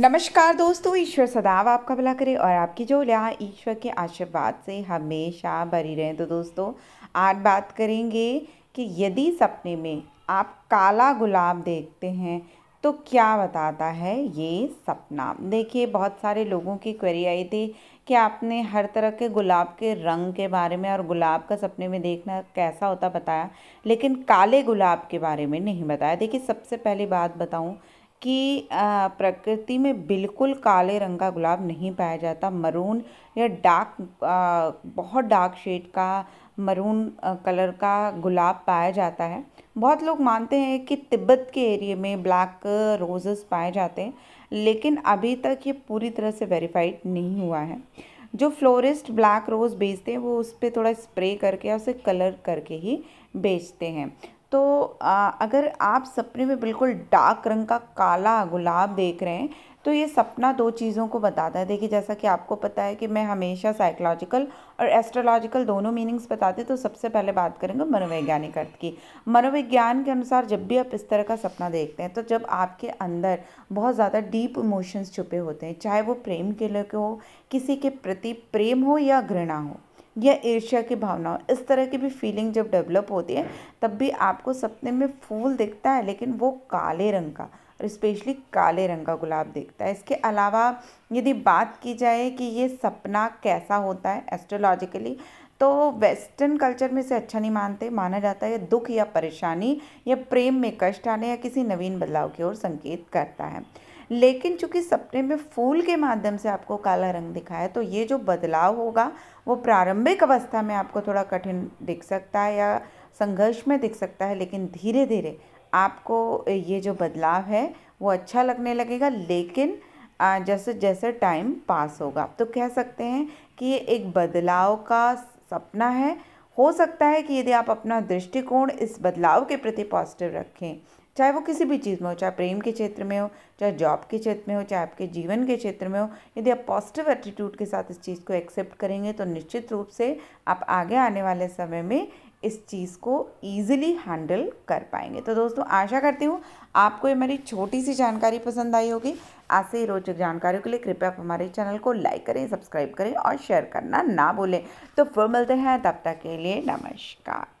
नमस्कार दोस्तों ईश्वर सदाव आपका भला करे और आपकी जो लिया ईश्वर के आशीर्वाद से हमेशा भरी रहें तो दोस्तों आज बात करेंगे कि यदि सपने में आप काला गुलाब देखते हैं तो क्या बताता है ये सपना देखिए बहुत सारे लोगों की क्वेरी आई थी कि आपने हर तरह के गुलाब के रंग के बारे में और गुलाब का सपने में देखना कैसा होता बताया लेकिन काले गुलाब के बारे में नहीं बताया देखिए सबसे पहली बात बताऊं कि प्रकृति में बिल्कुल काले रंग का गुलाब नहीं पाया जाता मरून या डार्क बहुत डार्क शेड का मरून कलर का गुलाब पाया जाता है बहुत लोग मानते हैं कि तिब्बत के एरिए में ब्लैक रोजेस पाए जाते हैं लेकिन अभी तक ये पूरी तरह से वेरीफाइड नहीं हुआ है जो फ्लोरिस्ट ब्लैक रोज़ बेचते हैं वो उस पर थोड़ा स्प्रे करके या उसे कलर करके ही बेचते हैं तो अगर आप सपने में बिल्कुल डार्क रंग का काला गुलाब देख रहे हैं तो ये सपना दो चीज़ों को बताता है देखिए जैसा कि आपको पता है कि मैं हमेशा साइकोलॉजिकल और एस्ट्रोलॉजिकल दोनों मीनिंग्स बताती तो सबसे पहले बात करेंगे मनोवैज्ञानिक अर्थ की मनोविज्ञान के अनुसार जब भी आप इस तरह का सपना देखते हैं तो जब आपके अंदर बहुत ज़्यादा डीप इमोशंस छुपे होते हैं चाहे वो प्रेम के लिए हो किसी के प्रति प्रेम हो या घृणा हो या ईर्ष्या की भावना इस तरह की भी फीलिंग जब डेवलप होती है तब भी आपको सपने में फूल दिखता है लेकिन वो काले रंग का और स्पेशली काले रंग का गुलाब दिखता है इसके अलावा यदि बात की जाए कि ये सपना कैसा होता है एस्ट्रोलॉजिकली तो वेस्टर्न कल्चर में इसे अच्छा नहीं मानते माना जाता है दुख या परेशानी या प्रेम में कष्ट आने या किसी नवीन बदलाव की ओर संकेत करता है लेकिन चूंकि सपने में फूल के माध्यम से आपको काला रंग दिखाया तो ये जो बदलाव होगा वो प्रारंभिक अवस्था में आपको थोड़ा कठिन दिख सकता है या संघर्ष में दिख सकता है लेकिन धीरे धीरे आपको ये जो बदलाव है वो अच्छा लगने लगेगा लेकिन जैसे जैसे टाइम पास होगा तो कह सकते हैं कि ये एक बदलाव का सपना है हो सकता है कि यदि आप अपना दृष्टिकोण इस बदलाव के प्रति पॉजिटिव रखें चाहे वो किसी भी चीज़ में हो चाहे प्रेम के क्षेत्र में हो चाहे जॉब के क्षेत्र में हो चाहे आपके जीवन के क्षेत्र में हो यदि आप पॉजिटिव एटीट्यूड के साथ इस चीज़ को एक्सेप्ट करेंगे तो निश्चित रूप से आप आगे आने वाले समय में इस चीज़ को ईजिली हैंडल कर पाएंगे तो दोस्तों आशा करती हूँ आपको ये मेरी छोटी सी जानकारी पसंद आई होगी ऐसे ही रोचक जानकारियों के लिए कृपया आप हमारे चैनल को लाइक करें सब्सक्राइब करें और शेयर करना ना भूलें तो फिर मिलते हैं तब तक के लिए नमस्कार